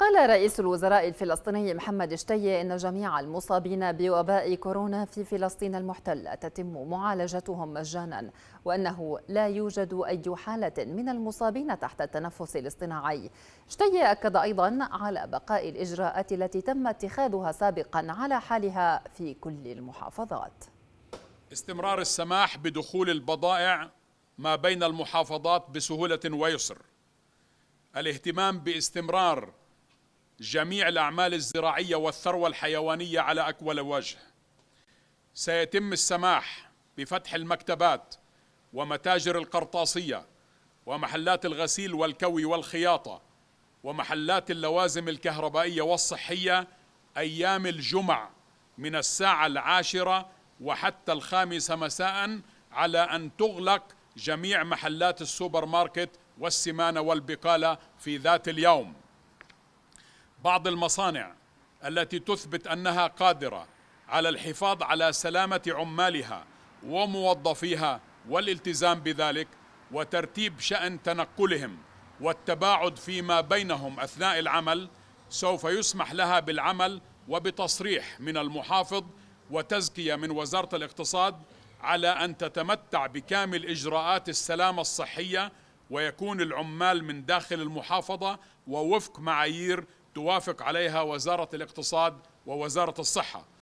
قال رئيس الوزراء الفلسطيني محمد شتية إن جميع المصابين بوباء كورونا في فلسطين المحتلة تتم معالجتهم مجانا وأنه لا يوجد أي حالة من المصابين تحت التنفس الاصطناعي شتية أكد أيضا على بقاء الإجراءات التي تم اتخاذها سابقا على حالها في كل المحافظات استمرار السماح بدخول البضائع ما بين المحافظات بسهولة ويسر الاهتمام باستمرار جميع الأعمال الزراعية والثروة الحيوانية على أكول وجه سيتم السماح بفتح المكتبات ومتاجر القرطاسية ومحلات الغسيل والكوي والخياطة ومحلات اللوازم الكهربائية والصحية أيام الجمعة من الساعة العاشرة وحتى الخامسة مساء على أن تغلق جميع محلات السوبر ماركت والسمانة والبقالة في ذات اليوم بعض المصانع التي تثبت أنها قادرة على الحفاظ على سلامة عمالها وموظفيها والالتزام بذلك وترتيب شأن تنقلهم والتباعد فيما بينهم أثناء العمل سوف يسمح لها بالعمل وبتصريح من المحافظ وتزكية من وزارة الاقتصاد على أن تتمتع بكامل إجراءات السلامة الصحية ويكون العمال من داخل المحافظة ووفق معايير توافق عليها وزارة الاقتصاد ووزارة الصحة